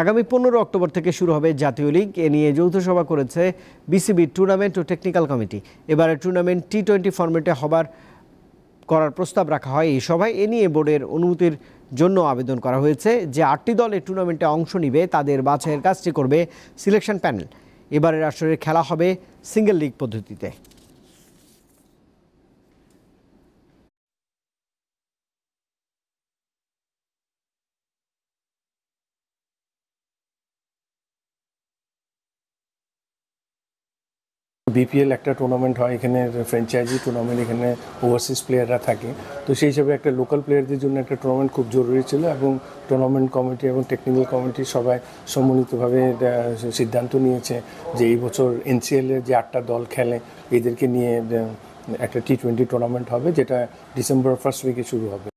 আগামী পনেরো অক্টোবর থেকে শুরু হবে জাতীয় লিগ এ নিয়ে যৌথ সভা করেছে বিসিবি টুর্নামেন্ট ও টেকনিক্যাল কমিটি এবারে টুর্নামেন্ট টি টোয়েন্টি ফর্মেটে হবার করার প্রস্তাব রাখা হয় এই সভায় এ নিয়ে বোর্ডের অনুমতির জন্য আবেদন করা হয়েছে যে আটটি দল এই টুর্নামেন্টে অংশ নিবে তাদের বাছাইয়ের কাজটি করবে সিলেকশন প্যানেল এবারের আসরের খেলা হবে সিঙ্গেল লিগ পদ্ধতিতে বিপিএল একটা টুর্নামেন্ট হয় এখানে ফ্র্যাঞ্চাইজি টুর্নামেন্ট এখানে ওভারসিজ প্লেয়াররা থাকে তো সেই হিসাবে একটা লোকাল প্লেয়ারদের জন্য একটা টুর্নামেন্ট খুব জরুরি ছিল এবং টুর্নামেন্ট কমিটি এবং টেকনিক্যাল কমিটি সবাই সম্মিলিতভাবে সিদ্ধান্ত নিয়েছে যে এই বছর এর যে আটটা দল খেলে এদেরকে নিয়ে একটা টি টোয়েন্টি টুর্নামেন্ট হবে যেটা ডিসেম্বর ফার্স্ট উইকে শুরু হবে